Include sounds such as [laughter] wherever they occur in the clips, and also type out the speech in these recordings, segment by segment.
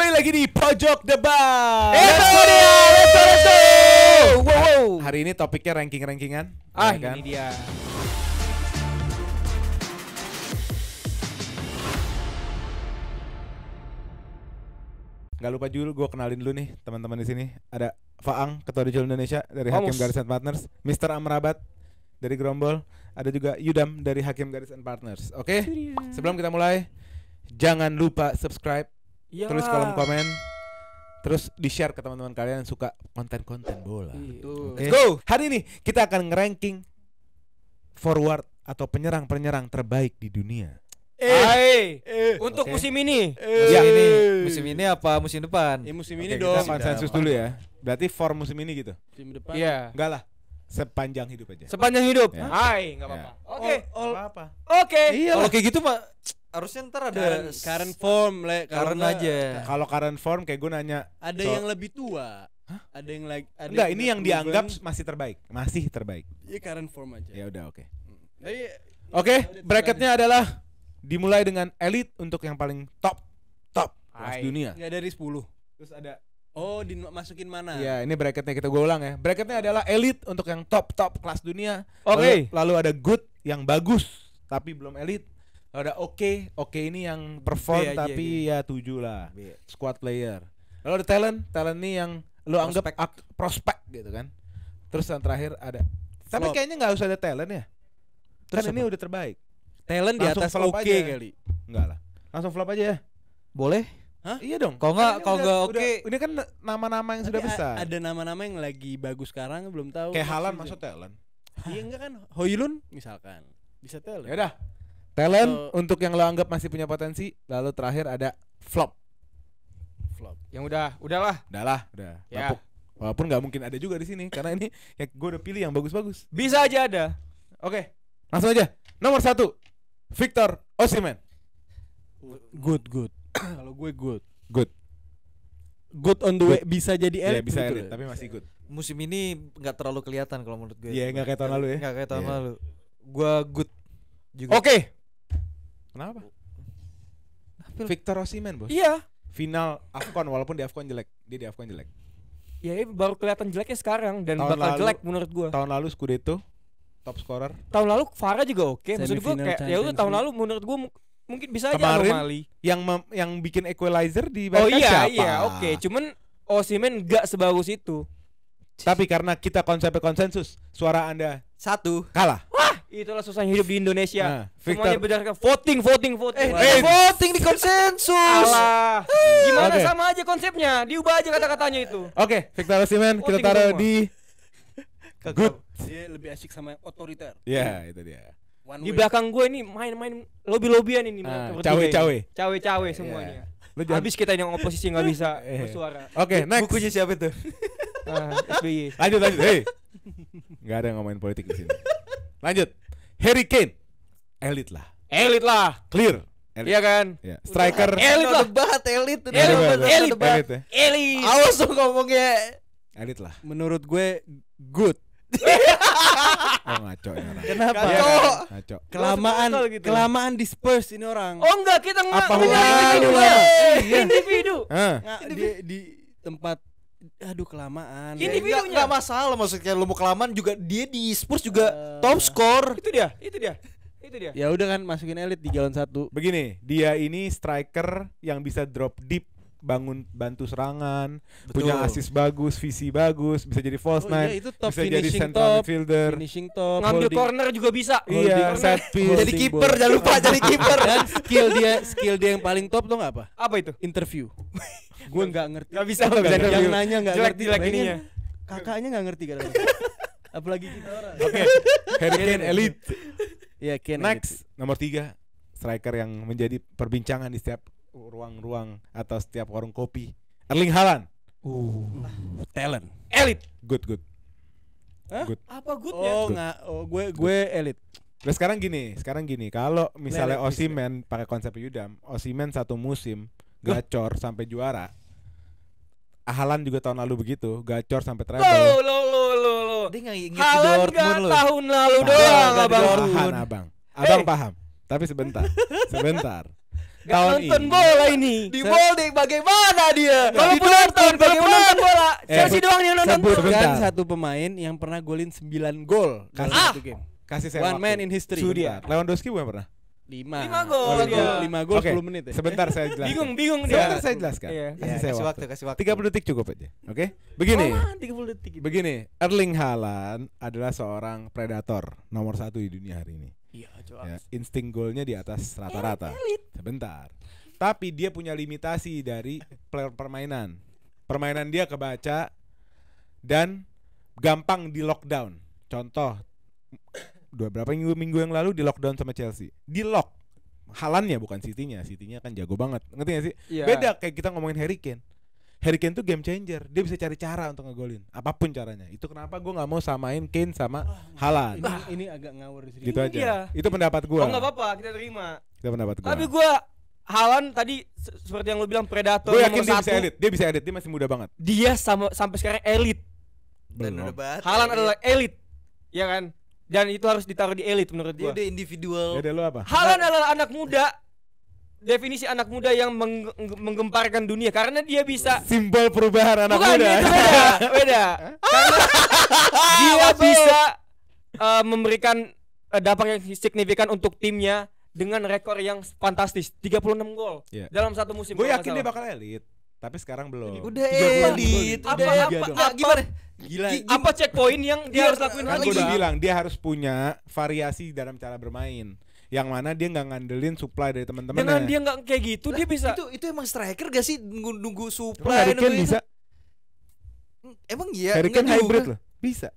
Kembali lagi di Pojok Debat. Eh, let's go dia, ya. let's go, let's go. Wow, wow. Hari ini topiknya ranking-rankingan. Ah, ya kan? ini dia. Gak lupa juga gue kenalin dulu nih teman-teman di sini. Ada Faang, Ketua Dijual Indonesia dari Hakim Garis and Partners, Mr. Amrabat dari Grombol, ada juga Yudam dari Hakim Garis and Partners. Oke? Okay? Sebelum kita mulai, jangan lupa subscribe Iyalah. Tulis kolom komen Terus di-share ke teman-teman kalian yang suka konten-konten bola. Iya. Okay. Let's go. Hari ini kita akan ngeranking forward atau penyerang-penyerang terbaik di dunia. Eh, eh, untuk okay. musim ini. Eh. Ya ini musim ini apa musim depan? eh, musim ini okay, dong. Kita konsensus dulu ya. Berarti form musim ini gitu. Musim depan. Iya. Yeah. Enggak lah. Sepanjang hidup aja. Sepanjang hidup. Ya. Hai, enggak ya. apa-apa. Oke. Oke. Oke. gitu pak harusnya ntar ada current, current form le current aja kalau current form kayak gue nanya ada so, yang lebih tua huh? ada yang lagi ada enggak yang ini yang dianggap masih terbaik masih terbaik ya current form aja ya udah oke okay. Hmm. oke okay, ya, bracketnya adalah dimulai dengan elite untuk yang paling top top kelas dunia ya dari 10 terus ada Oh, dimasukin mana? ya ini bracketnya kita gue ulang ya. Bracketnya adalah elite untuk yang top top kelas dunia. Oke. Okay. Lalu, lalu ada good yang bagus tapi belum elite ada oke okay, oke okay ini yang iya, perform B iya, tapi iya. ya tujuh lah B. squad player lalu ada talent talent ini yang lo anggap ak- prospek gitu kan terus yang terakhir ada Flop. tapi kayaknya nggak usah ada talent ya terus kan ini udah terbaik talent langsung di atas oke okay kali enggak lah langsung flop aja ya boleh Hah? Iya dong. Kok enggak kok enggak oke. Ini kan nama-nama yang sudah besar. Ada nama-nama yang lagi bagus sekarang belum tahu. Kayak Halan masuk talent. Iya enggak kan Hoylun misalkan. Bisa talent. Ya udah, Talent so, untuk yang lo anggap masih punya potensi, lalu terakhir ada flop. Flop. Yang udah, udahlah. Udahlah, udah. Ya. Lapuk. Walaupun nggak mungkin ada juga di sini karena ini ya gue udah pilih yang bagus-bagus. Bisa aja ada. Oke, langsung aja. Nomor satu, Victor Osimen. Good, good. [clears throat] Kalau gue good. Good. Good on the good. way bisa jadi iya, elite. yeah, bisa elite, tapi masih good. Musim ini nggak terlalu kelihatan kalau menurut gue. Iya, yeah, nggak kayak tahun lalu ya. Nggak kayak tahun yeah. lalu. Gue good Oke, okay, Kenapa? Victor Osimen bos. Iya. Final Afcon walaupun di Afcon jelek, dia di Afcon jelek. Ya baru kelihatan jeleknya sekarang dan tahun bakal lalu, jelek menurut gua. Tahun lalu Scudetto top scorer. Tahun lalu Farah juga oke. Okay. Maksud gua kayak ya udah tahun lalu menurut gua mungkin bisa Kemarin, aja anomali. Yang yang bikin equalizer di Barca Oh iya siapa? iya oke. Okay. Cuman Osimen gak sebagus itu. Tapi karena kita konsep konsensus, suara Anda satu kalah. Wah. Itulah susahnya hidup di Indonesia. Nah, Victor. Semuanya berdasarkan voting, voting, voting. Eh, eh voting di konsensus. Alah. Gimana okay. sama aja konsepnya? Diubah aja kata-katanya itu. Oke, okay, Victor Simen kita taruh di good. Dia lebih asik sama otoriter. Ya, yeah, itu dia. One di belakang gue ini main-main lobby-lobbyan ah, ini. cawe cawe-cawe. Cawe-cawe iya. semuanya. Yeah. Jangan... Habis kita yang oposisi nggak bisa [laughs] eh. bersuara. Oke, okay, next. Bukunya siapa itu? ah, SBY. Lanjut lanjut. Hei. Gak ada yang ngomongin politik di sini. Lanjut. Harry Kane elit lah elit lah clear Iya kan? Ya. Striker. Elit lah. Debat elit. Elit. Elit. Elit. Elit. Awas tuh ngomongnya. Elit lah. Menurut gue good. oh ngaco ya orang. Kenapa? Ya, kan? ngaco. Kelamaan gitu. kelamaan disperse ini orang. Oh enggak, kita enggak. Apa individu. Iya. Iya. Individu. Di, di tempat aduh kelamaan. ini Ya, gak, gak masalah maksudnya lu mau kelamaan juga dia di Spurs juga uh, top score. Itu dia, itu dia. Itu dia. Ya udah kan masukin elit di jalan satu. Begini, dia ini striker yang bisa drop deep bangun bantu serangan, Betul. punya asis bagus, visi bagus, bisa jadi false oh, iya, nine, iya, itu top bisa jadi central top, midfielder, finishing top, ngambil holding. corner juga bisa. Iya, set piece. Jadi kiper, jangan lupa jadi kiper. Dan skill dia skill dia yang paling top tuh nggak apa? Apa itu? Interview. [laughs] gue nggak ngerti. Gak bisa, gak bisa. Yang nanya nggak ngerti. Jelek ininya. Kakaknya nggak ngerti kan? [laughs] Apalagi kita orang. Oke. Harry Kane elite. Ya, Kane. Next, nomor tiga striker yang menjadi perbincangan di setiap ruang-ruang atau setiap warung kopi. Erling Haaland. Uh, talent. Elit. Good, good. Hah? Good. Apa goodnya? Oh, ya? nggak. Oh, gue gue good. elit. Nah sekarang gini, sekarang gini, kalau misalnya Osimen pakai konsep Yudam, Osimen satu musim gacor Loh. sampai juara. Ahalan juga tahun lalu begitu, gacor sampai treble. Lo lo lo lo lo. Dia Dortmund tahun lalu doang, abang. abang. Abang eh. paham. Tapi sebentar, [laughs] sebentar. Gak tahun nonton ini. bola ini. Di bolding bagaimana dia? Kalau pun nonton, kalau nonton bola, eh, Chelsea eh, doang yang nonton. Sebutkan bola. satu pemain yang pernah golin 9 gol dalam ah. satu game. Kasih saya One waktu. man in history. Sudia Lewandowski bukan pernah? 5 5 gol 5 gol sepuluh menit ya. sebentar saya jelaskan bingung bingung dia sebentar saya jelaskan iya. kasih, ya, saya kasih waktu. waktu kasih waktu 30 detik cukup aja oke okay? begini oh, 30 detik begini Erling Haaland adalah seorang predator nomor satu di dunia hari ini Iya, coba. ya, insting golnya di atas rata-rata. Sebentar. Tapi dia punya limitasi dari player permainan. Permainan dia kebaca dan gampang di lockdown. Contoh dua berapa minggu minggu yang lalu di lockdown sama Chelsea. Di lock. Halannya bukan City-nya. City-nya kan jago banget. Ngerti gak sih? Yeah. Beda kayak kita ngomongin Harry Kane. Harry Kane tuh game changer. Dia bisa cari cara untuk ngegolin, apapun caranya. Itu kenapa gue nggak mau samain Kane sama Haaland. Ini, ini agak ngawur di Gitu aja. Iya. Itu pendapat gue. Oh nggak apa-apa, kita terima. Itu pendapat gue. Tapi gue Halan tadi seperti yang lo bilang predator Gue yakin dia bisa edit, dia bisa edit, dia masih muda banget. Dia sama sampai sekarang elit. Dan Halan adalah elit. Ya kan? Dan itu harus ditaruh di elit menurut dia. Dia individual. Ya lo apa? Halan adalah anak muda definisi anak muda yang meng menggemparkan dunia karena dia bisa simbol perubahan anak Bukan, muda. Itu beda, [laughs] beda. karena dia bisa uh, memberikan uh, dampak yang signifikan untuk timnya dengan rekor yang fantastis 36 gol yeah. dalam satu musim. Gue yakin dia bakal elit. Tapi sekarang belum. Udah elit. Gitu. Apa apa, apa, apa gimana? Gila. apa checkpoint yang dia, dia harus lakuin kan lagi? Gue udah bilang dia harus punya variasi dalam cara bermain yang mana dia nggak ngandelin supply dari teman-teman. Dengan dia nggak kayak gitu lah, dia bisa. Itu itu emang striker gak sih nunggu, nunggu supply? Harry bisa. Mm, emang iya. Harry Kane hybrid loh. Bisa.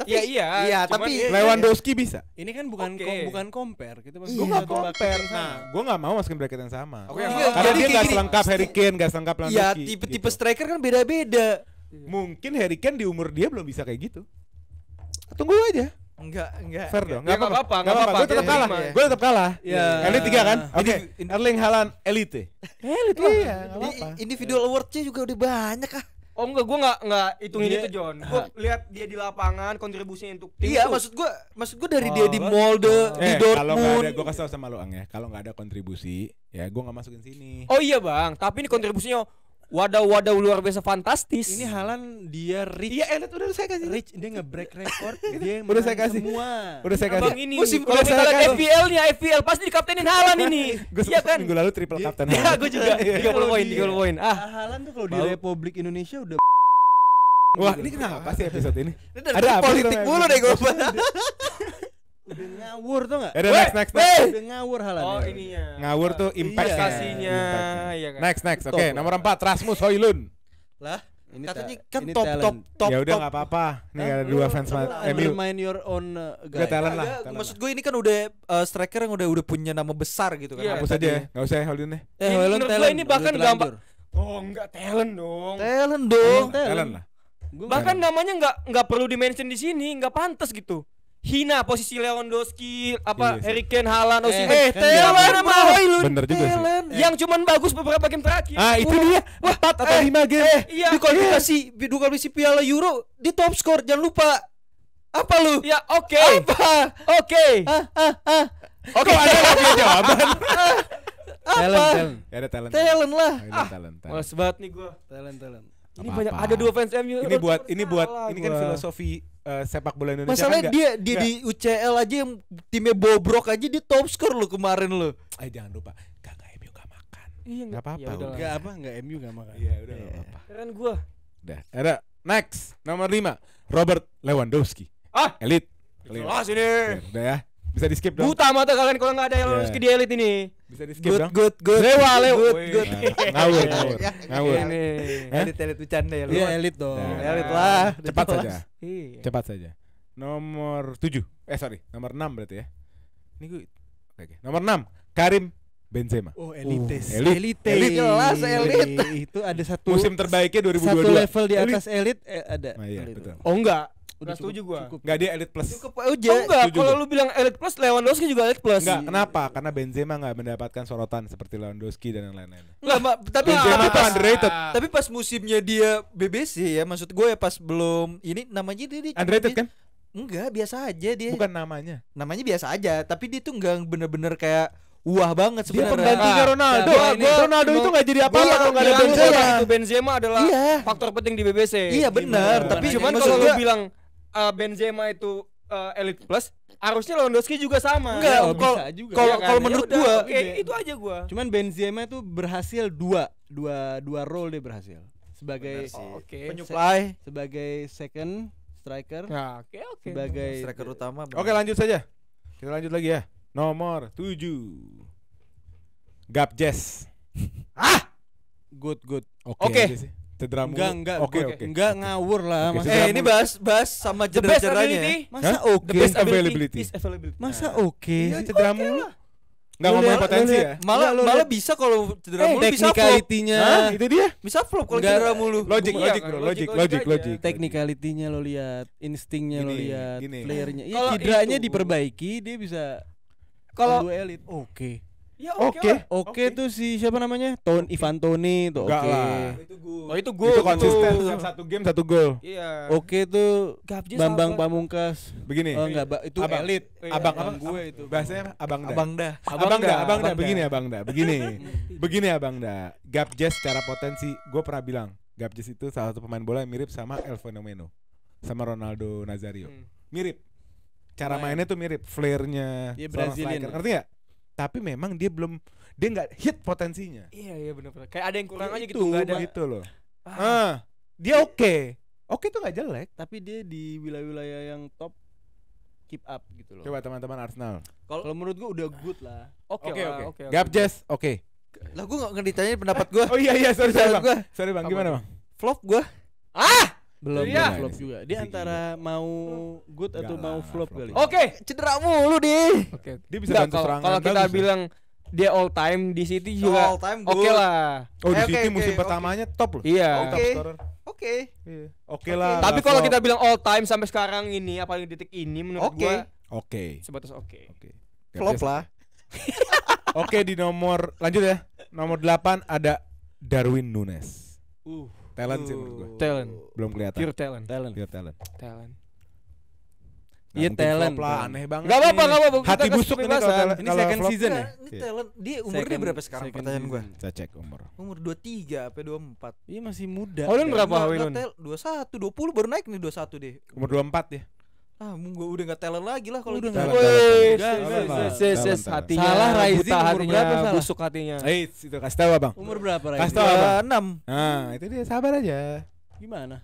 Tapi, ya iya, iya tapi iya, Lewandowski iya. bisa. Ini kan bukan okay. kom, bukan compare gitu Iya, gue enggak compare. Nah, gue gak mau masukin bracket yang sama. Oke, oh, iya, karena karena dia nggak selengkap Harry Kane, selengkap Lewandowski. Ya tipe-tipe gitu. striker kan beda-beda. Iya. Mungkin Harry Kane di umur dia belum bisa kayak gitu. Tunggu aja. Enggak, enggak. Fair dong. Enggak ya, apa-apa, enggak apa-apa. Gue tetap kalah. Gue tetap kalah. Iya. Elite 3 kan? Oke. Erling Haaland elite. Ya? Elite lah. Iya, enggak apa-apa. Individual award-nya juga udah banyak ah. Oh enggak, gue enggak enggak hitungin iya. itu John. Gue lihat dia di lapangan kontribusinya untuk tim. Iya, maksud gue maksud gue dari oh, dia di Molde, oh. di eh, Dortmund. Kalau enggak ada gue kasih tau sama lu Ang ya, kalau enggak ada kontribusi ya gue enggak masukin sini. Oh iya, Bang. Tapi ini kontribusinya wadah-wadah luar biasa fantastis. Ini Halan dia rich. Iya, enak udah saya kasih. Rich dia nge-break record, [laughs] dia udah saya kasih. Semua. Udah saya kasih. Abang ini. Musim kalau kita lihat FPL nya FPL pasti dikaptenin Halan ini. [laughs] Iya kan? Minggu lalu triple kapten. [laughs] Ya, iya, gue juga. 30 poin, 30 iya. poin. Ah. ah, Halan tuh kalau di Republik Indonesia udah Wah, ini kenapa sih episode ini? Ada politik mulu deh gue udah ngawur tuh nggak? Eh, udah next next next. Udah ngawur halan. Oh ininya. Ngawur tuh iya. impactnya. Iya kan. Next next. Oke, nomor empat, Rasmus Hoylun Lah, ini katanya kan ini top, top, top top ya udah nggak apa-apa ini ada dua fans MU main your own uh, guy. talent lah maksud gue ini kan udah uh, striker yang udah udah punya nama besar gitu kan iya, hapus aja ya nggak usah ya, Hoylund deh eh, Hoylund talent ini bahkan gampang oh enggak talent dong talent dong talent, lah bahkan namanya nggak nggak perlu di mention di sini nggak pantas gitu hina posisi Lewandowski apa iya, Harry Kane Haaland eh, Osimhen eh, eh, mahoi lu bener juga sih eh. yang cuman bagus beberapa game terakhir ah itu dia wah empat atau eh, lima game eh, iya, di kualifikasi iya. di kualifikasi Piala Euro di top score jangan lupa apa lu ya oke okay. apa oke okay. ah, ah, ah. oke okay, ada punya jawaban [laughs] ah, apa talent, talent. Ya ada talent talent lah ah, talent, talent. males banget nih gua talent talent ini banyak ada dua fans MU ini buat ini buat ini kan filosofi uh, sepak bola Indonesia Masalahnya kan dia dia gak. di UCL aja yang timnya bobrok aja di top score lo kemarin lo. Eh jangan lupa kakak MU gak makan. Iya gak apa-apa. Ya, gak apa gak MU gak makan. Iya udah enggak yeah. apa-apa. Keren gue. Udah, ada next nomor 5 Robert Lewandowski. Ah, elit. Jelas ini. Udah ya. Bisa di skip dong. Buta mata kalian kalau nggak ada yang yeah. Lewandowski iya. di elit ini. Bisa di skip good, dong. Good, good, lewa, lewa. Good, good. Ngawur, ngawur. Ngawur. Ini elit elit bercanda ya. Iya, elit dong. Nah, elit nah, nah. lah. Cepat saja. Iya. Cepat saja. Nomor tujuh. Eh, sorry. Nomor enam berarti ya. Ini gue Oke. Nomor enam. Karim Benzema. Oh, elites. Uh, elit. Elite. Elit jelas elit. Itu ada satu musim terbaiknya 2022. Satu level di atas elit, eh, ada. Oh, iya, betul. Oh enggak, Udah cukup, setuju gua. Cukup. Gak dia elite plus. Cukup aja. Oh, enggak, kalau lu bilang elite plus Lewandowski juga elite plus. Enggak, kenapa? Karena Benzema enggak mendapatkan sorotan seperti Lewandowski dan lain-lain. Enggak, tapi Benzema tapi pas, underrated. Tapi pas musimnya dia BBC ya, maksud gue ya pas belum ini namanya dia, dia underrated kan? Enggak, biasa aja dia. Bukan namanya. Namanya biasa aja, tapi dia tuh enggak bener-bener kayak wah banget sebenarnya. Dia penggantinya ah, Ronaldo. Nah, gua, ya, Ronaldo itu nggak jadi apa-apa iya, kalau nggak ada Benzema. Itu Benzema adalah iya. faktor penting di BBC. Iya benar. Tapi nah, cuman kalau lu bilang uh, Benzema itu uh, elite plus harusnya Lewandowski juga sama enggak ya, oh, kalau iya kan? kalau ya kan? menurut ya udah, gua okay, itu aja gua cuman Benzema itu berhasil dua dua dua role dia berhasil sebagai oh, okay. penyuplai sebagai second striker nah, ya, okay, okay. sebagai striker utama oke okay, lanjut saja kita lanjut lagi ya nomor tujuh Gap Jazz ah good good oke okay. okay cedera mulu. Enggak, enggak. Oke, oke. Enggak ngawur lah. Okay, Mas. Eh, ini bahas bahas sama cedera-cederanya. Masa oke. Okay. The best availability. Is availability. Masa oke. Okay. Ya, cedera okay mulu. Enggak ngomongin potensi ya. Malah lo malah bisa kalau cedera eh, mulu bisa technicality-nya. Itu dia. Bisa flop kalau cedera mulu. Iya, kan, logic, logic, bro. Logic, logic, logic. Technicality-nya lo lihat, instingnya lo lihat, playernya. Iya, cederanya diperbaiki, dia bisa kalau elit. Oke. Ya oke. Okay oke okay. okay. tuh si siapa namanya? Ton Ivan Toni tuh oke. Okay. Itu gol. Oh itu gol. Itu konsisten tuh. satu game satu gol. Iya. Oke tuh Gapji Bambang sahabat. Pamungkas. Begini. Oh enggak, abang. itu abang, elit. Iya, abang, abang, abang gue itu. Bahasanya Abang Da. Abang Da. Abang Da, Abang Da. [laughs] Begini Abang Da, begini. begini Abang Da. Gapjes secara potensi gue pernah bilang Gapjes itu salah satu pemain bola yang mirip sama El Fenomeno sama Ronaldo Nazario. Hmm. Mirip. Cara mainnya tuh mirip, flare-nya. Iya Brazilian. Ngerti gak? tapi memang dia belum dia nggak hit potensinya iya iya benar benar kayak ada yang kurang aja gitu nggak ada itu loh ah. ah dia oke okay. oke okay tuh nggak jelek tapi dia di wilayah-wilayah yang top keep up gitu loh coba teman-teman Arsenal kalau menurut gua udah good lah oke oke oke gap Gapjes oke okay. lah gua nggak ngerti pendapat gua oh iya iya sorry sorry bang sorry bang gimana bang flop gua ah belum ya. flop juga. Di antara mau good atau Gak mau flop, flop kali. Oke, okay, cedera mulu deh. Oke. Okay. Dia bisa bantu serangan. Kalau kita bagus, bilang dia all time di City juga all time oke okay lah. Oh, di eh, okay, City okay, musim okay. pertamanya top loh. Iya. Oke. Okay. Oke. Iya. Okay. Oke lah. Tapi kalau kita bilang all time sampai sekarang ini apalagi detik ini menurut okay. gua oke. Okay. Sebatas oke. Okay. Oke. Okay. Flop lah. oke, okay, di nomor lanjut ya. Nomor 8 ada Darwin Nunes. Uh. Talent sih menurut gue. Talent. Belum kelihatan. Pure talent. Talent. Pure talent. Talent. Nah, iya talent. Lah, aneh banget. Gak apa-apa, gak apa-apa. Hati busuk ini kalau ini second season ya. Ini talent. Dia umur dia berapa sekarang? Pertanyaan gue. Saya cek umur. Umur dua P apa empat. Iya masih muda. Oh, lu berapa Wilun? Dua puluh baru naik nih dua satu deh. Umur dua empat deh ah gue udah gak talent lagi lah kalau udah gitu. gak talent hatinya salah Raizi hatinya busuk hatinya eh itu kasih tau bang umur berapa Raizi kasih tau abang enam nah itu dia sabar aja gimana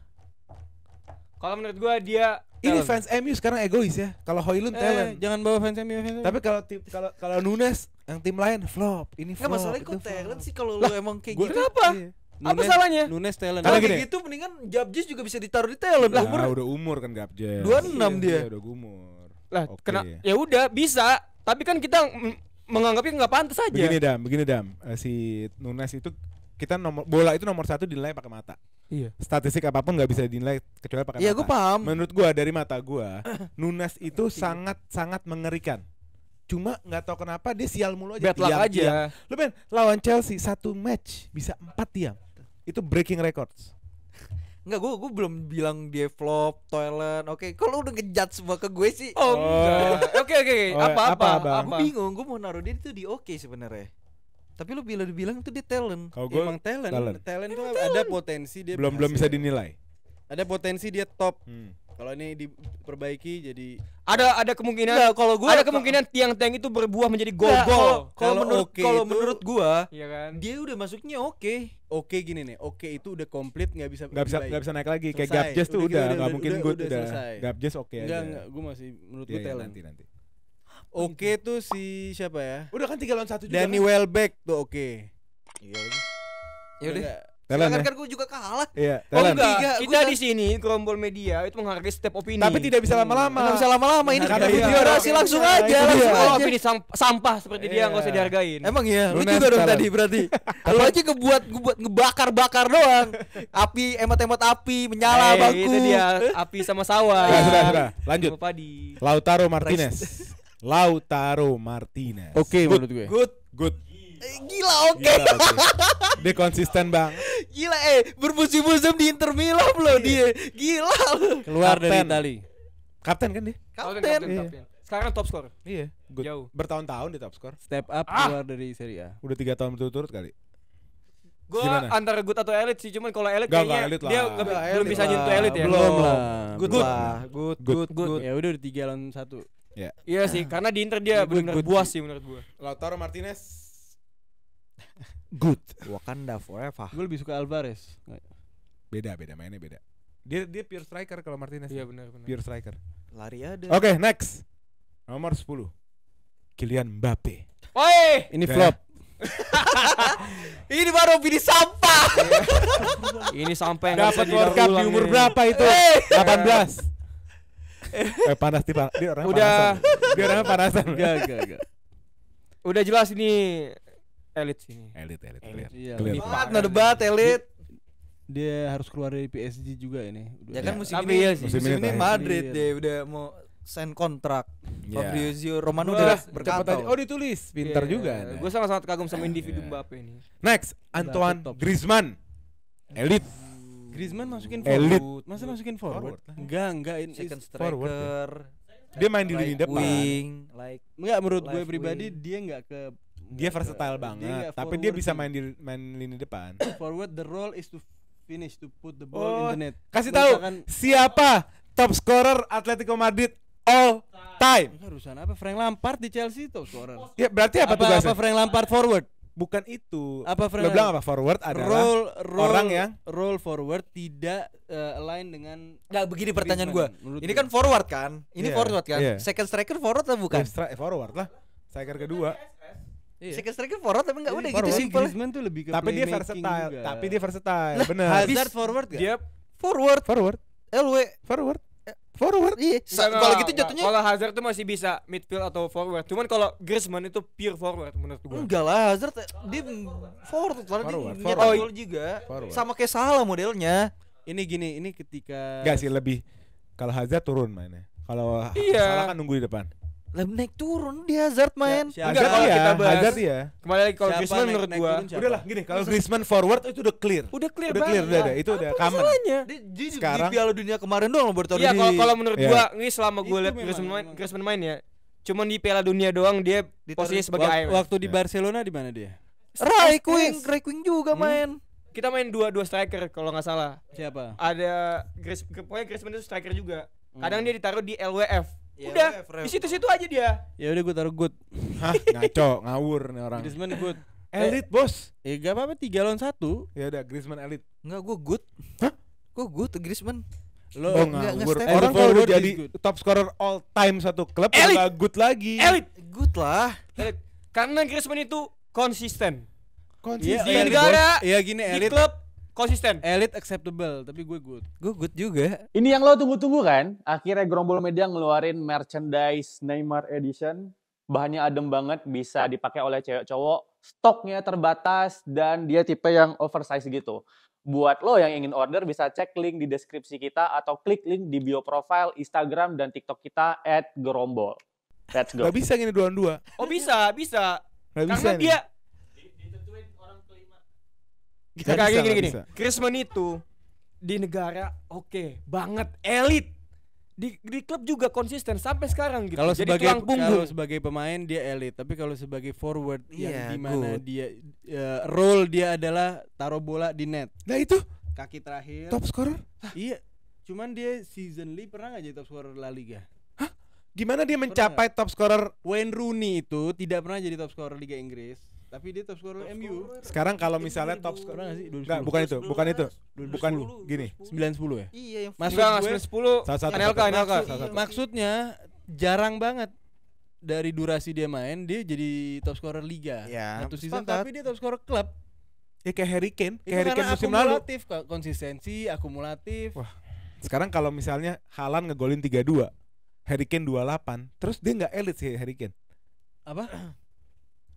kalau menurut gue dia ini fans MU sekarang egois ya. Kalau Hoylun eh, talent. Jangan bawa fans MU. Fans Tapi kalau kalau kalau Nunes yang tim lain flop. Ini flop. ya masalah itu talent sih kalau lu emang kayak gitu. Kenapa? Iya. Nunes, apa salahnya? Nunes talent. Kalau gitu mendingan Jabjis juga bisa ditaruh di talent lah. Nah, umur. udah umur kan Jabjis 26 iya, dia. Iya, udah umur. Lah, okay. kena ya udah bisa, tapi kan kita menganggapnya nggak pantas aja. Begini Dam, begini Dam. Eh, si Nunes itu kita nomor bola itu nomor satu dinilai pakai mata. Iya. Statistik apapun nggak bisa dinilai kecuali pakai iya, mata. Iya, gue paham. Menurut gue dari mata gue, [coughs] Nunes itu sangat sangat mengerikan. Cuma nggak tahu kenapa dia sial mulu aja. Bad luck aja. Lu men, lawan Chelsea satu match bisa empat tiang itu breaking records Enggak, gue gue belum bilang dia flop, toilet. Oke, okay. kalau udah ngejat semua ke gue sih. Oh. oh. [laughs] Oke oke, apa-apa. Oh, apa, Aku bingung, gue mau naruh dia itu di oke okay sebenarnya. Tapi lu bila dibilang itu dia talent. Kalo gue emang talent. Talent, talent tuh ada potensi dia belum belum bisa dinilai. Ada potensi dia top. Hmm. Kalau ini diperbaiki jadi ada ada kemungkinan nah, kalau gua ada kemungkinan tiang-tiang itu berbuah menjadi gol-gol. Nah, kalau menurut okay kalau menurut gua iya kan? dia udah masuknya oke. Okay. Oke okay gini nih, oke okay itu udah komplit nggak bisa nggak bisa nggak bisa naik lagi. Selesai. Kayak Gapjes tuh udah nggak mungkin udah, good udah. gap Gapjes oke okay aja. Enggak, gua masih menurut yeah, gua iya, talent. nanti nanti. Oke okay tuh si siapa ya? Udah kan tiga lawan satu juga. Danny kan? Welbeck tuh oke. Okay. Iya lagi. Ya udah. Thailand ya. gue juga kalah. Iya, Oh, enggak. Kita di sini Gerombol Media itu menghargai setiap opini. Tapi tidak bisa lama-lama. Tidak bisa lama-lama ini karena iya, diorasi iya. Iya. langsung aja, langsung aja. Kalau opini sampah seperti dia enggak iya. usah dihargain. Emang iya, lu juga dong tadi berarti. [laughs] Lu aja ngebuat ngebuat ngebakar-bakar doang. Api emot-emot api menyala eh, bangku. Itu dia, api sama sawah. Sudah, sudah. Lanjut. Lautaro Martinez. Lautaro Martinez. Oke menurut gue. Good. Good. Eh, gila oke. Okay. okay. dia konsisten bang. Gila eh berbusi musim di Inter Milan loh dia. Iya. Gila. Keluar kapten. dari Itali. Kapten kan dia? Kapten. kapten, kapten, iya. kapten. Sekarang top score Iya. Good. Jauh. Bertahun-tahun di top score Step up ah. keluar dari Serie A. Udah tiga tahun berturut-turut kali. Gue antara good atau elit sih, cuman kalau elit kayaknya elite dia lebih, belum bisa nyentuh elit ya. Belum. belum. Good, good. lah. Good, good, good. good. Ya udah tiga lawan satu. Yeah. Iya sih, karena di Inter dia iya, benar-benar buas sih menurut gue Lautaro Martinez Good. Wakanda forever. Gue lebih suka Alvarez. Beda beda mainnya beda. Dia dia pure striker kalau Martinez. Iya benar benar. Pure striker. Lari ada. Oke, okay, next. Nomor sepuluh Kylian Mbappe. Oi, ini flop. [laughs] ini baru pilih sampah. [laughs] ini sampai yang dapat World Cup di umur ini. berapa itu? 18. Eh. eh panas tiba. Dia orang Udah. Panasan. Dia orang panasan. Gak, gak, gak. Udah jelas ini elit sih. Elit, elit, elit. Iya. Debat, nah debat elit. Dia harus keluar dari PSG juga ini. Udah. Ya kan iya. musim Tapi ini, iya musim, musim ini Madrid iya. deh udah mau sign kontrak. Yeah. Fabrizio Romano udah berkata. Oh ditulis, pintar yeah. juga. Gue sangat sangat kagum sama individu yeah. Mbappe ini. Next, Antoine Griezmann. Elit. Griezmann masukin Elite. forward. Masa masukin forward? forward. Enggak, enggak ini second striker. Forward, ya. Dia main di like lini depan. Wing, like enggak menurut gue pribadi wing. dia enggak ke dia iya. versatile banget, dia tapi dia bisa main di main lini depan. [coughs] forward the role is to finish to put the ball oh, in the net. Kasih tahu siapa top scorer Atletico Madrid all time. Urusan apa? Frank Lampard di Chelsea top scorer. Ya berarti apa, apa tugasnya? Apa Frank Lampard forward? Bukan itu. Apa Frank? Lo bilang apa forward adalah role, role, orang yang role forward tidak uh, align dengan Enggak begini pertanyaan gue. Ini kan forward kan? Ini yeah, forward kan? Yeah. Second striker forward atau bukan? yeah, iya, forward lah. Striker kedua. Iya. Second striker kan forward tapi enggak udah gitu simpel. Griezmann tuh lebih ke Tapi dia versatile, juga. tapi dia versatile. Benar. Hazard forward enggak? Yep. forward. Forward. LW forward. Eh, forward. Iya. Kalau gitu jatuhnya Kalau Hazard tuh masih bisa midfield atau forward. Cuman kalau Griezmann itu pure forward menurut gua. Enggak lah Hazard eh, dia forward, forward, forward. dia forward. juga. Forward. Sama kayak salah modelnya. Ini gini, ini ketika Enggak sih lebih kalau Hazard turun mainnya. Kalau iya. salah kan nunggu di depan. Lah naik turun dia Hazard main. Si Enggak kalau ya, kita bahas. Hazard ya. Kembali lagi kalau Griezmann menurut gua. udah lah gini kalau Griezmann forward itu udah clear. Udah clear udah clear udah, udah itu udah common. masalahnya? di, Sekarang di Piala Dunia kemarin doang baru tahu Iya kalau kalau menurut gua ini iya. selama gua lihat Griezmann main, Griezmann main ya. Cuman di Piala Dunia doang dia posisinya sebagai AM Waktu di iya. Barcelona di mana dia? Raikwing, Raikwing juga hmm. main kita main dua dua striker kalau nggak salah. Siapa? Ada Griezmann pokoknya Griezmann itu striker juga. Hmm. Kadang dia ditaruh di LWF Ya, udah, ref, ref. di situ-situ aja dia. Ya udah gue taruh good. Hah, ngaco, ngawur nih orang. Griezmann good. Eh, elit, Bos. Ya gak apa-apa tiga lawan satu Ya udah Griezmann elit. Enggak, gue good. Hah? Gue good Griezmann. Lo oh, ngawur. Nge orang kalau udah jadi good. top scorer all time satu klub Elite. udah good lagi. Elit. Good lah. Elite. Karena Griezmann itu konsisten. Konsisten. Ya, di ya, negara. Ya gini elite. Di klub konsisten elite acceptable tapi gue good gue good juga ini yang lo tunggu-tunggu kan akhirnya Grombol Media ngeluarin merchandise Neymar edition bahannya adem banget bisa dipakai oleh cewek cowok stoknya terbatas dan dia tipe yang oversize gitu buat lo yang ingin order bisa cek link di deskripsi kita atau klik link di bio profile Instagram dan TikTok kita at Gerombol. Let's go. Gak bisa gini dua dua. Oh bisa, bisa. Gak Karena bisa dia nih bisa, gini gini. Bisa. itu di negara oke okay, banget elit. Di, di klub juga konsisten sampai sekarang gitu. Kalau sebagai kalau sebagai pemain dia elit, tapi kalau sebagai forward yeah, yang iya, dimana mana dia uh, role dia adalah taruh bola di net. Nah itu kaki terakhir. Top scorer? Hah? Iya. Cuman dia seasonly pernah gak jadi top scorer La Liga? Gimana dia mencapai pernah top scorer? Wayne Rooney itu tidak pernah jadi top scorer Liga Inggris tapi dia top scorer MU. Sekarang kalau misalnya top scorer enggak sih? Enggak, bukan itu, bukan itu. Bukan gini. gini, 10 ya? Iya, yang Maksud 9 10. Salah satu. Maksudnya jarang banget dari durasi dia main dia jadi top scorer liga. Ya, Satu season tapi dia top scorer klub. Ya kayak Harry Kane, kayak Harry Kane musim lalu. Akumulatif, konsistensi, akumulatif. Wah. Sekarang kalau misalnya Halan ngegolin 3-2, Harry Kane 28, terus dia nggak elit sih Harry Kane. Apa? [clears throat]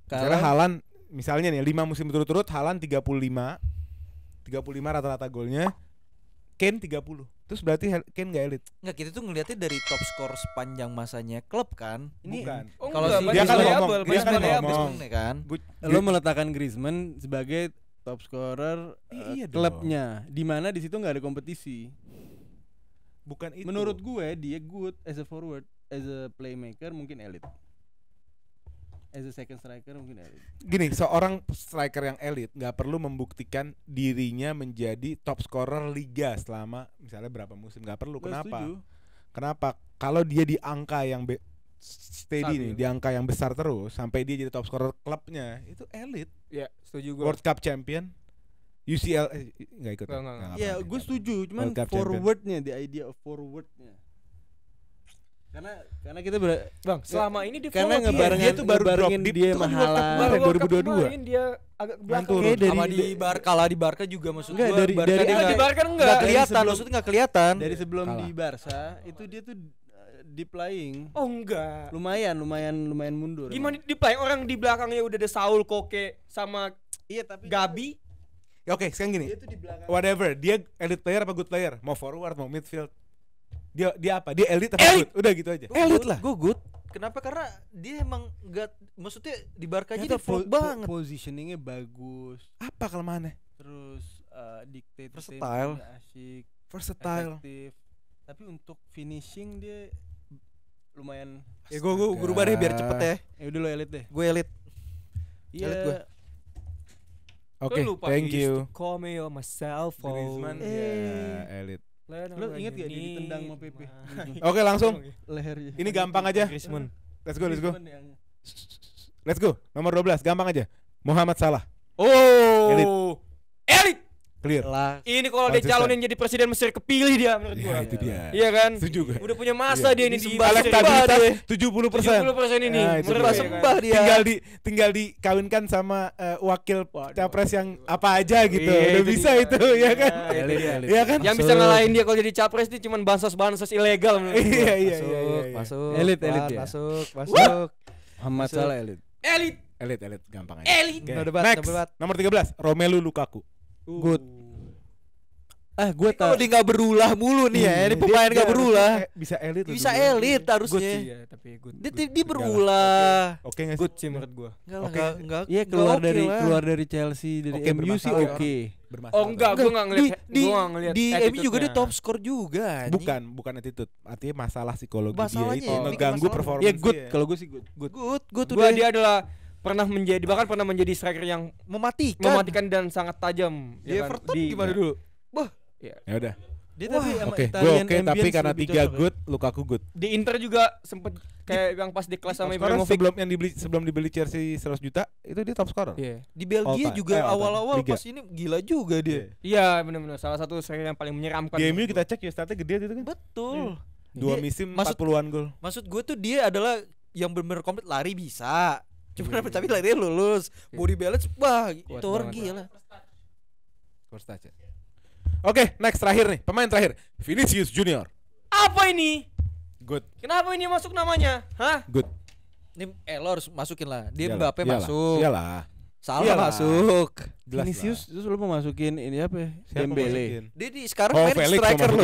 Kalau Halan misalnya nih 5 musim turut turut Halan 35 35 rata-rata golnya Kane 30 Terus berarti Kane gak elit Enggak kita tuh ngeliatnya dari top skor sepanjang masanya klub kan Ini Bukan oh, Kalau si dia kan ngomong Dia kan ngomong kan Lo meletakkan Griezmann sebagai top scorer uh, klubnya di mana di situ nggak ada kompetisi bukan itu menurut gue dia good as a forward as a playmaker mungkin elit as a second striker mungkin elit. Ya. Gini, seorang striker yang elit nggak perlu membuktikan dirinya menjadi top scorer liga selama misalnya berapa musim nggak perlu. Kenapa? Kenapa? Kalau dia di angka yang be steady nih, di angka yang besar terus sampai dia jadi top scorer klubnya, itu elit. Ya, setuju gue. World Cup champion. UCL eh, nggak ikut. Enggak, Ya, ya gue setuju, cuman forwardnya the idea of forwardnya karena karena kita ber bang selama ini dia karena ngebarengin dia, dia tuh baru ngebarengin drop dia gitu, mahala dua 2022 dia agak belakang kayak dari sama di Barca lah di Barca juga maksudnya enggak dari Barca dari dia di Barca enggak kan enggak kelihatan maksudnya enggak kelihatan dari sebelum di Barca itu dia tuh eh, di playing oh enggak lumayan lumayan lumayan mundur gimana di playing orang di belakangnya udah ada Saul Koke sama iya tapi Gabi Oke, ya, oke sekarang gini dia whatever dia elite player apa good player mau forward mau midfield dia dia apa dia elit apa good udah gitu aja elit lah gue good Kenapa? Karena dia emang gak maksudnya di Barca aja dia po banget. Positioningnya bagus. Apa kelemahannya? Terus uh, dictate versatile, asik, versatile. Tapi untuk finishing dia lumayan. Ya gue gue berubah deh biar cepet ya. Ya udah lo elit deh. Gue elit. Iya. Elit gue. Oke, okay, thank you. Call me on my cell phone. Griezmann, eh. ya, elit. Lo inget gak dia ditendang sama Pepe? [laughs] Oke langsung leher. Ini gampang aja. Let's go, let's go. Let's go. Nomor 12, gampang aja. Muhammad Salah. Oh. Elit. Elit. Clear. Lah. Ini kalau dia calonin jadi presiden Mesir kepilih dia menurut ya, gua. itu dia. Iya kan? Setuju gue. Udah punya masa ya. dia ini di elektabilitas 70%. 70% ini. Ya, sembah sembah dia. Tinggal di tinggal dikawinkan sama uh, wakil capres yang apa aja gitu. Ya, Udah bisa dia. itu ya iya, kan? Iya, iya kan? Yang bisa ngalahin dia kalau jadi capres ini cuman bansos-bansos ilegal menurut iya, gua. Iya iya iya. Masuk. Elit elit ya. Masuk, masuk. Muhammad Salah elit. Elit. Elit elit gampang aja. Elit. Next. Nomor 13 Romelu Lukaku. Uh. Good. Ah, gue tahu. dia nggak berulah mulu nih ya, ini iya, pemain nggak berulah. E- bisa elit. Bisa elit harusnya. Good sih ya, tapi good. Dia, good, dia berulah. Oke nggak sih? Good sih menurut gue. Oke. Enggak. Iya keluar dari keluar dari Chelsea dari MU sih oke. Bermasalah. Oh enggak, gue nggak ngeliat. Di, gua ngeliat di MU juga dia top score juga. Bukan, bukan attitude. Artinya masalah psikologi dia itu mengganggu performa. Ya iya, good. Kalau gue sih Good. Good. Good. Gue dia adalah pernah menjadi bahkan pernah menjadi striker yang mematikan mematikan dan sangat tajam ya, ya kan? di, gimana ya. dulu bah ya. ya, udah dia Wah, tapi oke, okay. okay, tapi karena tiga ya? good, luka Lukaku good. Di Inter juga sempet kayak yang pas di kelas sama Ibrahimovic. sebelum yang dibeli sebelum dibeli Chelsea 100 juta, itu dia top scorer. Yeah. Di Belgia juga eh, awal-awal eh, pas ini gila juga dia. Iya, yeah. benar-benar salah satu striker yang paling menyeramkan. Game kita cek ya startnya gede itu kan. Betul. Hmm. Dua dia, misi 40-an gol. Maksud gue tuh dia adalah yang benar-benar komplit lari bisa, Cuma iya. tapi larinya lulus, iya. body balance wah tur gila. First touch. Ya. Oke, next terakhir nih, pemain terakhir, Vinicius Junior. Apa ini? Good. Kenapa ini masuk namanya? Hah? Good. Ini elor eh, masukin lah. Dia Mbappe masuk. Iyalah. Salah iya masuk. Jelas Vinicius terus lu mau masukin ini apa ya? Siapa Dembele. Dia di sekarang oh, Felix striker lu.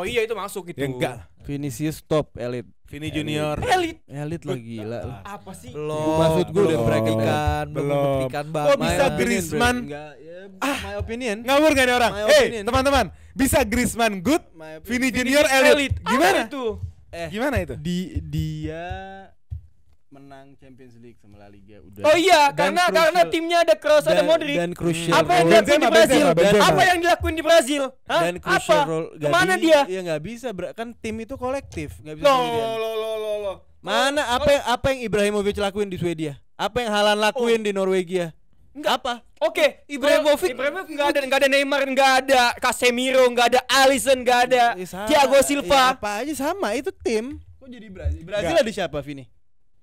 Oh, iya itu masuk itu. Ya enggak. Vinicius top elite. Vini Junior. Elite. Elite lo gila. Apa sih? Lo Maksud gue udah perhatikan, belum Oh bisa Griezmann. Enggak, ya, ah, my opinion. Ngawur gak ada orang. Hey, teman-teman, bisa Griezmann good, Vini Junior elite. Gimana? itu? Eh, gimana itu? Di dia menang Champions League sama La Liga udah. Oh iya, dan karena crucial, karena timnya ada Kroos, ada Modric. Dan crucial. Apa yang dilakuin di Brazil? Benzema. apa yang dilakuin di Brazil? Dan apa? role. Kemana dia? Ya nggak bisa, kan tim itu kolektif, nggak bisa. Lo, lo, lo, lo, Mana apa yang, apa yang Ibrahimovic lakuin di Swedia? Apa yang Halan lakuin oh. di Norwegia? Enggak apa? Oke, okay. Ibrahimovic Ibrahimovic enggak ada enggak ada Neymar, enggak ada Casemiro, enggak ada Alisson, enggak ada ya, Thiago Silva. Ya, apa aja sama, itu tim. Kok jadi Brazil? Brazil ada siapa Vini?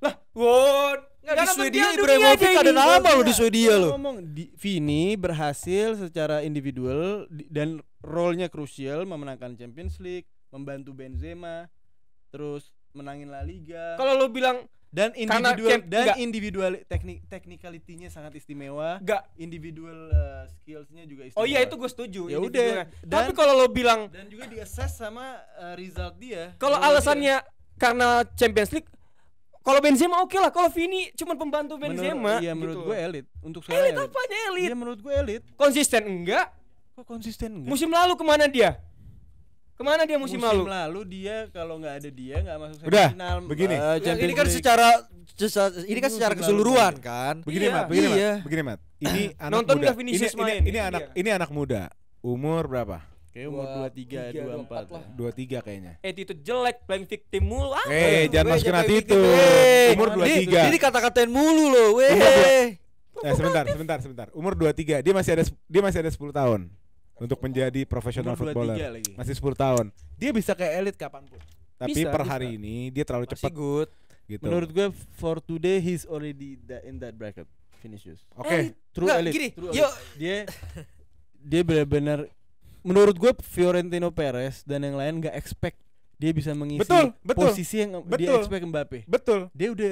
Lah, won. Nggak, di Swedia Ibrahimovic ada nama lo di Swedia lo. Ngomong di, Vini berhasil secara individual dan role-nya krusial memenangkan Champions League, membantu Benzema, terus menangin La Liga. Kalau lo bilang dan individual camp, dan enggak. individual teknik technicality sangat istimewa. Enggak. Individual uh, skills-nya juga istimewa. Oh iya itu gue setuju. Ya udah. Tapi kalau lo bilang dan juga di assess sama uh, result dia. Kalau alasannya dia. karena Champions League kalau Benzema oke lah, kalau Vini cuma pembantu Benzema. Menurut, iya, menurut gitu. gue elit. Untuk saya elit. apanya elit? Iya, menurut gue elit. Konsisten enggak? Kok konsisten enggak? Musim lalu kemana dia? Kemana dia musim, lalu? Musim lalu dia kalau nggak ada dia nggak masuk Udah, final. Eh, begini. Uh, ini kan secara ini kan secara keseluruhan kan. Begini iya. mat, begini iya. mat, begini mat. Ini [clears throat] anak Nonton muda. Ini, ini, ini, ini anak iya. ini anak muda. Umur berapa? Kayaknya umur 23, 24 23 kayaknya. Attitude jelek, playing victim mulu. Ah. Eh, hey, jangan masukin hati itu. Umur 23. Ini kata-katain mulu loh, weh. Eh, sebentar, sebentar, sebentar. Umur 23, dia masih ada dia masih ada 10 tahun untuk menjadi profesional footballer. Lagi. Masih 10 tahun. Dia bisa kayak elit kapanpun. Tapi bisa, per hari bisa. ini dia terlalu cepat. good. Gitu. Menurut gue for today he's already the, in that bracket. finishes. Oke. Okay. Eh, true elite. Gini, true elite. Dia [laughs] dia benar-benar menurut gue Fiorentino Perez dan yang lain nggak expect dia bisa mengisi betul, betul, posisi yang betul, dia expect Mbappe. Betul. Dia udah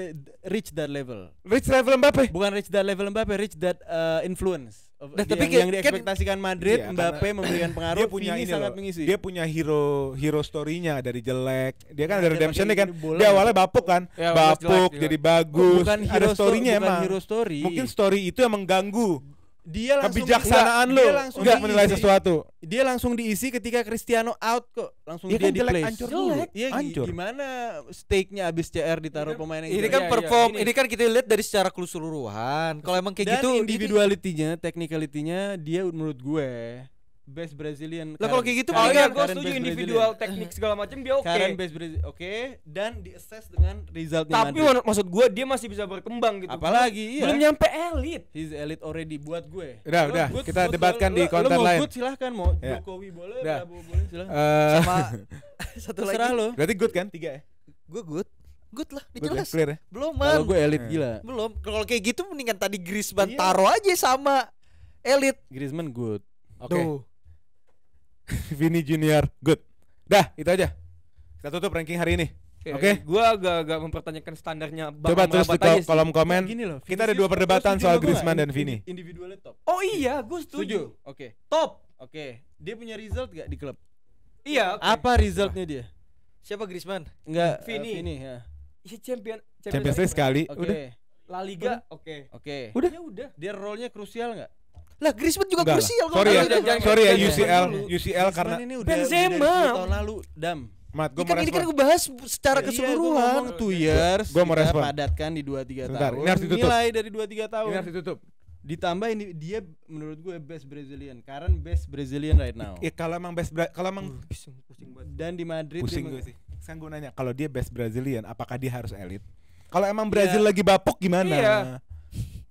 reach that level. Reach level Mbappe. Bukan reach that level Mbappe, reach that uh, influence. Nah, tapi yang, yang kan diekspektasikan Madrid, iya, Mbappe memberikan [clears throat] pengaruh. Dia punya ini sangat loh, mengisi. Dia punya hero hero story-nya dari jelek. Dia kan nah, redemption nih kan. Bola, dia gitu. awalnya bapuk kan. Ya, bapuk jelek, jadi bagus. Bukan ada story-nya emang. Hero story. Mungkin story itu yang mengganggu dia langsung kebijaksanaan lu enggak menilai sesuatu. Dia langsung diisi ketika Cristiano out kok, langsung iya dia, kan, di play. place. Hancur jelek, ya, hancur. Gimana stake-nya abis CR ditaruh iya. pemain yang Ini gitu? kan iya, perform, ini. ini kan kita lihat dari secara keseluruhan. Kalau emang kayak Dan gitu individualitinya, technicality-nya dia menurut gue best Brazilian. Lah kalau kayak gitu mah enggak gua setuju individual teknik segala macam dia oke. Okay. best Brazil oke okay. dan di assess dengan resultnya Tapi nanti. maksud gue dia masih bisa berkembang gitu. Apalagi iya. Belum nyampe elit. He's elite already buat gue. Udah, udah. Good, kita good, debatkan di konten lain. Lu mau good silahkan mau yeah. Jokowi boleh, udah. Prabowo boleh silahkan. Uh, Sama [laughs] satu lagi. Lo. Berarti good kan? Tiga ya. Gue good good lah dijelas good, ya? clear, ya? belum man kalau gue elit gila belum kalau kayak gitu mendingan tadi Griezmann yeah. taruh aja sama elit Griezmann good oke okay. [laughs] Vini Junior good dah itu aja kita tutup ranking hari ini Oke, okay. okay. Eh, gue agak, agak mempertanyakan standarnya. Bang Coba terus di kol kolom komen. Gini loh, kita ada dua perdebatan soal Griezmann dan Vini. Individualnya top. Oh iya, gue setuju. Oke. Okay. Top. Oke. Okay. Dia punya result gak di klub? Iya. Okay. Apa resultnya dia? Siapa Griezmann? Enggak. Vini. Uh, eh, Vini ya. Ya champion. Champions, Champions League sekali. Okay. Udah. La Liga. Oke. Oke. Okay. Udah. Ya udah. Dia role-nya krusial nggak? Lah Griezmann juga Enggak krusial lah. Ya. Sorry ya, sorry ya UCL, UCL karena ini udah, Benzema tahun lalu dam. Mat, gua ini kan, ini kan gue bahas secara ya, keseluruhan iya, tuh years Gue mau respon. padat kan di dua tiga tahun. Ini harus ditutup. Nilai dari dua tiga tahun. Ini harus ditutup. Ditambah ini dia menurut gue best Brazilian, current best Brazilian right now. iya kalau emang best kalau emang uh, pusing, pusing buat. Dan di Madrid pusing gue sih. Sekarang gue nanya, kalau dia best Brazilian, apakah dia harus elit? Kalau emang iya. Brazil yeah. lagi bapuk gimana? Iya.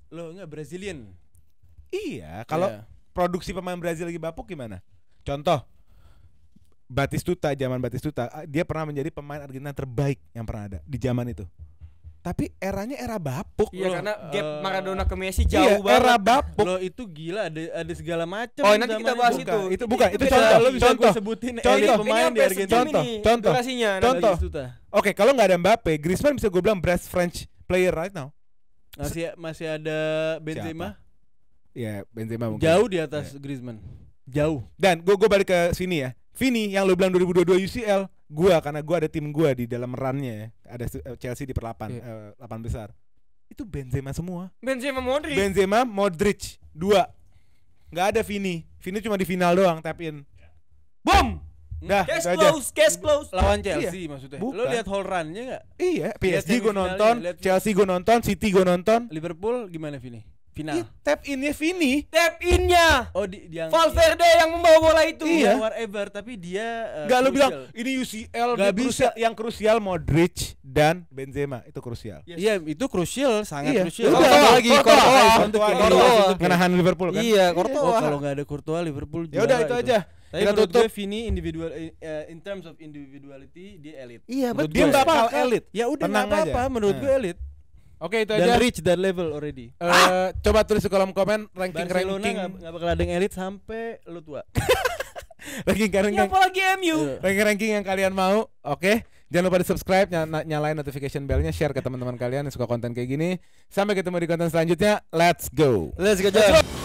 Lo enggak Brazilian Iya, kalau yeah. produksi pemain Brazil lagi bapuk gimana? Contoh Batistuta zaman Batistuta dia pernah menjadi pemain Argentina terbaik yang pernah ada di zaman itu. Tapi eranya era bapuk Iya loh. karena gap uh, Maradona ke Messi jauh iya, banget. Era bapuk. Lo itu gila ada ada segala macam. Oh, nanti kita bahas itu. Itu, bukan itu, itu contoh. Lo bisa contoh. sebutin contoh. pemain di Argentina. Contoh. Ini, contoh. contoh. Oke, kalau nggak ada Mbappe, Griezmann bisa gue bilang best French player right now. Masih masih ada Benzema. Siapa? ya Benzema mungkin. Jauh di atas ya. Griezmann. Jauh. Dan gue gue balik ke sini ya. Vini yang lo bilang 2022 UCL, gue karena gue ada tim gue di dalam ya. ada eh, Chelsea di perlapan yeah. uh, 8 besar. Itu Benzema semua. Benzema Modric. Benzema Modric dua. Gak ada Vini. Vini cuma di final doang tap in. Yeah. Boom. Hmm. Dah, case close, aja. case close. Lawan Chelsea iya. maksudnya. Bukan. Lo lihat whole run-nya enggak? Iya, PSG gue nonton, Chelsea gue nonton, City gue nonton. Liverpool gimana Vini? final. ya, tap innya Vini. Tap innya. Oh di yang Valverde iya. yang membawa bola itu. Iya. Whatever, tapi dia uh, eh, Gak lu bilang ini UCL Gak bisa. Krusial, yang krusial Modric dan Benzema itu krusial. Yes. Iya, itu krusial, sangat iya. krusial. Udah, Courtois lagi Courtois. untuk menahan Liverpool kan? Iya, Courtois. Oh, kalau nggak ada Courtois Liverpool Ya udah itu, itu aja. Tapi kita tutup. gue Vini individual uh, in terms of individuality dia elit. Iya, betul. Dia bakal elit. Ya udah enggak apa-apa menurut nah. gue elit Oke okay, itu dan aja. Dan rich dan level already. Uh, ah. Coba tulis di kolom komen ranking Barcelona ranking. Barcelona nggak bakal ada yang elit sampai lu tua. [laughs] ranking kalian ya, apalagi MU. Uh. Iya. Ranking ranking yang kalian mau. Oke. Okay. Jangan lupa di subscribe, nyal nyalain notification bellnya, share ke teman-teman kalian yang suka konten kayak gini. Sampai ketemu di konten selanjutnya. Let's go. Let's go. Let's go.